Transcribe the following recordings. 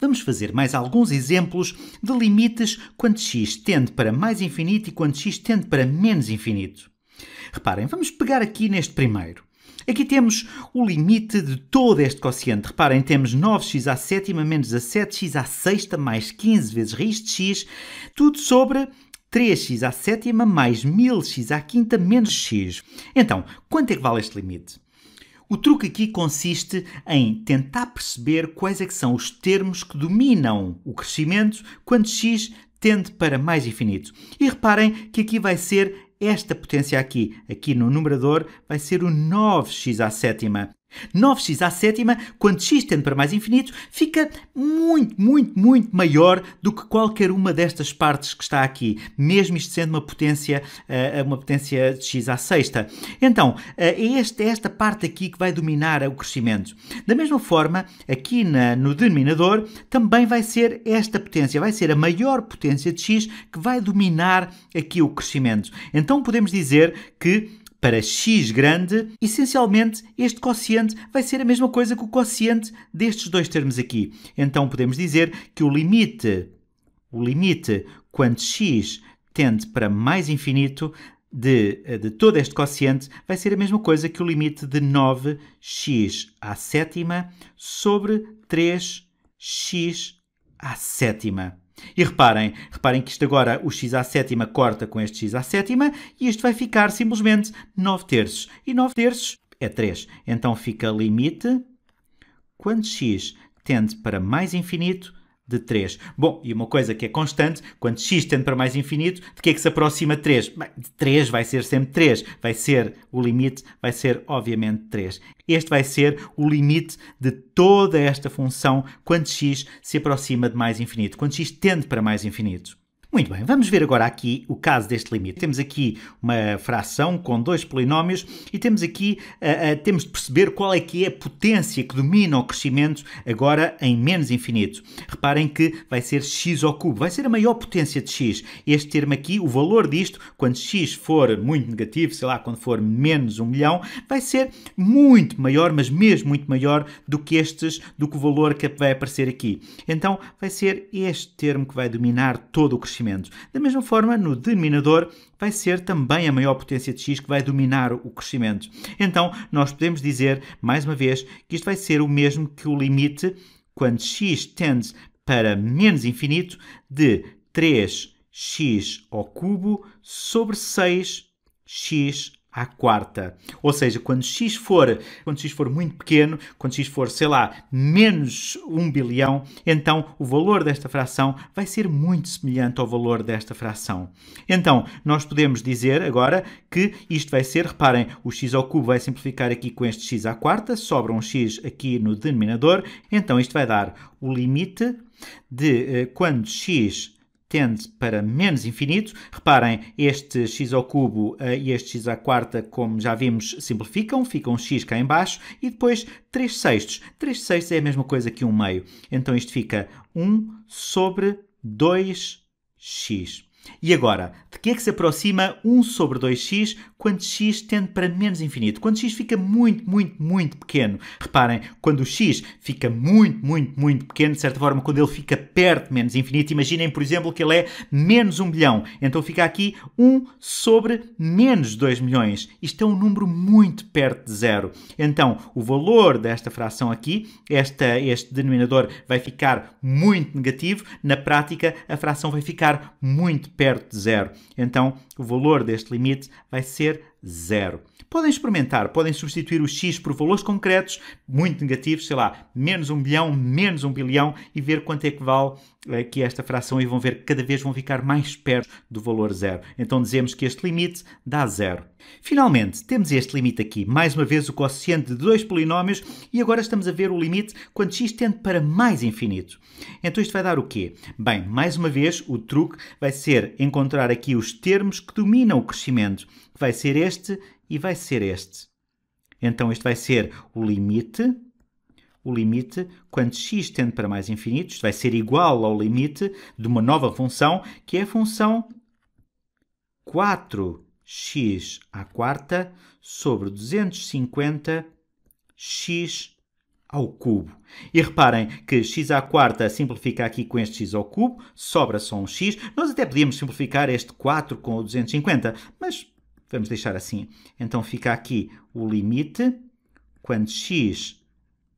Vamos fazer mais alguns exemplos de limites quando x tende para mais infinito e quando x tende para menos infinito. Reparem, vamos pegar aqui neste primeiro. Aqui temos o limite de todo este quociente. Reparem, temos 9x à sétima menos 17x à sexta mais 15 vezes raiz de x, tudo sobre 3x à sétima mais 1000x à quinta menos x. Então, quanto é que vale este limite? O truque aqui consiste em tentar perceber quais é que são os termos que dominam o crescimento quando x tende para mais infinito. E reparem que aqui vai ser esta potência aqui, aqui no numerador, vai ser o 9x à sétima. 9x à sétima, quando x tende para mais infinito, fica muito, muito, muito maior do que qualquer uma destas partes que está aqui, mesmo isto sendo uma potência, eh, uma potência de x à sexta. Então, eh, é esta, é esta parte aqui que vai dominar o crescimento. Da mesma forma, aqui na, no denominador, também vai ser esta potência, vai ser a maior potência de x que vai dominar aqui o crescimento. Então, podemos dizer que para x grande, essencialmente este quociente vai ser a mesma coisa que o quociente destes dois termos aqui. Então podemos dizer que o limite, o limite quando x tende para mais infinito de, de todo este quociente vai ser a mesma coisa que o limite de 9x à sétima sobre 3x à sétima. E reparem, reparem que isto agora, o x à sétima corta com este x à sétima e isto vai ficar simplesmente 9 terços. E 9 terços é 3. Então fica limite quando x tende para mais infinito de 3. Bom, e uma coisa que é constante, quando x tende para mais infinito, de que é que se aproxima 3? Bem, de 3 vai ser sempre 3, vai ser o limite, vai ser obviamente 3. Este vai ser o limite de toda esta função quando x se aproxima de mais infinito, quando x tende para mais infinito. Muito bem, vamos ver agora aqui o caso deste limite. Temos aqui uma fração com dois polinómios e temos aqui, uh, uh, temos de perceber qual é que é a potência que domina o crescimento agora em menos infinito. Reparem que vai ser x ao cubo, vai ser a maior potência de x. Este termo aqui, o valor disto, quando x for muito negativo, sei lá, quando for menos um milhão, vai ser muito maior, mas mesmo muito maior do que estes, do que o valor que vai aparecer aqui. Então vai ser este termo que vai dominar todo o crescimento crescimentos. Da mesma forma, no denominador vai ser também a maior potência de x que vai dominar o crescimento. Então, nós podemos dizer, mais uma vez, que isto vai ser o mesmo que o limite quando x tende para menos infinito de 3x ao cubo sobre 6x à quarta. Ou seja, quando x for, quando x for muito pequeno, quando x for, sei lá, menos 1 bilhão, então o valor desta fração vai ser muito semelhante ao valor desta fração. Então, nós podemos dizer agora que isto vai ser, reparem, o x ao cubo vai simplificar aqui com este x à quarta, sobra um x aqui no denominador, então isto vai dar o limite de eh, quando x tende para menos infinito. Reparem, este x ao cubo eh, e este x à quarta, como já vimos, simplificam, ficam um x cá embaixo e depois 3 sextos. 3 sextos é a mesma coisa que 1 meio. Então isto fica 1 sobre 2x. E agora, de que é que se aproxima 1 sobre 2x quando x tende para menos infinito? Quando x fica muito, muito, muito pequeno. Reparem, quando o x fica muito, muito, muito pequeno, de certa forma, quando ele fica perto de menos infinito, imaginem, por exemplo, que ele é menos 1 bilhão. Então fica aqui 1 sobre menos 2 milhões. Isto é um número muito perto de zero. Então, o valor desta fração aqui, esta, este denominador vai ficar muito negativo. Na prática, a fração vai ficar muito perto de zero. Então, o valor deste limite vai ser zero. Podem experimentar, podem substituir o X por valores concretos, muito negativos, sei lá, menos um bilhão, menos um bilhão, e ver quanto é que vale aqui eh, esta fração e vão ver que cada vez vão ficar mais perto do valor zero. Então dizemos que este limite dá zero. Finalmente, temos este limite aqui, mais uma vez o quociente de dois polinómios e agora estamos a ver o limite quando x tende para mais infinito. Então isto vai dar o quê? Bem, mais uma vez, o truque vai ser encontrar aqui os termos que dominam o crescimento, que vai ser este e vai ser este. Então este vai ser o limite, o limite quando x tende para mais infinito, isto vai ser igual ao limite de uma nova função, que é a função 4x à quarta sobre 250x ao cubo. E reparem que x à quarta simplifica aqui com este x ao cubo, sobra só um x. Nós até podíamos simplificar este 4 com o 250, mas Vamos deixar assim. Então fica aqui o limite quando x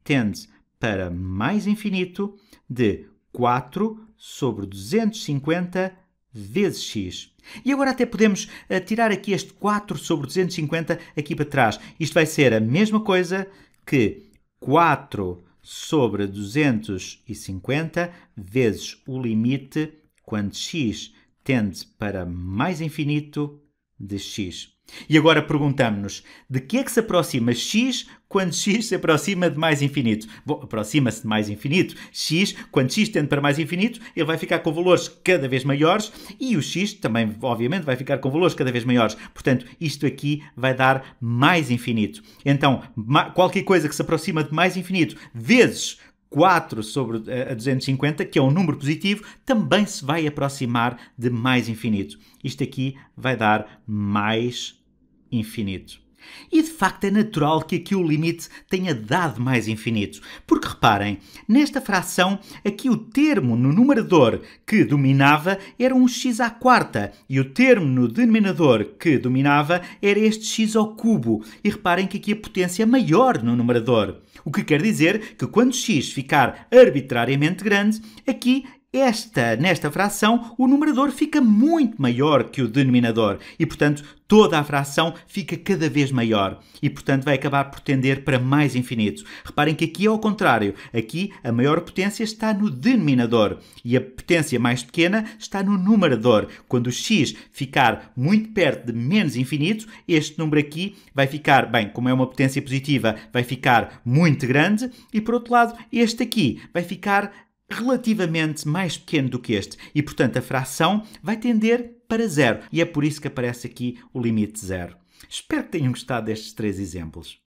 tende para mais infinito de 4 sobre 250 vezes x. E agora até podemos eh, tirar aqui este 4 sobre 250 aqui para trás. Isto vai ser a mesma coisa que 4 sobre 250 vezes o limite quando x tende para mais infinito de x. E agora perguntamos-nos de que é que se aproxima x quando x se aproxima de mais infinito? Bom, aproxima-se de mais infinito. x, quando x tende para mais infinito, ele vai ficar com valores cada vez maiores e o x também, obviamente, vai ficar com valores cada vez maiores. Portanto, isto aqui vai dar mais infinito. Então, qualquer coisa que se aproxima de mais infinito vezes 4 sobre eh, a 250, que é um número positivo, também se vai aproximar de mais infinito. Isto aqui vai dar mais infinito. E de facto é natural que aqui o limite tenha dado mais infinito. Porque reparem, nesta fração, aqui o termo no numerador que dominava era um x à quarta e o termo no denominador que dominava era este x ao cubo. E reparem que aqui a potência é maior no numerador. O que quer dizer que quando x ficar arbitrariamente grande, aqui esta, nesta fração, o numerador fica muito maior que o denominador e, portanto, toda a fração fica cada vez maior e, portanto, vai acabar por tender para mais infinito. Reparem que aqui é ao contrário. Aqui a maior potência está no denominador e a potência mais pequena está no numerador. Quando o x ficar muito perto de menos infinito, este número aqui vai ficar, bem, como é uma potência positiva, vai ficar muito grande e, por outro lado, este aqui vai ficar relativamente mais pequeno do que este e, portanto, a fração vai tender para zero. E é por isso que aparece aqui o limite zero. Espero que tenham gostado destes três exemplos.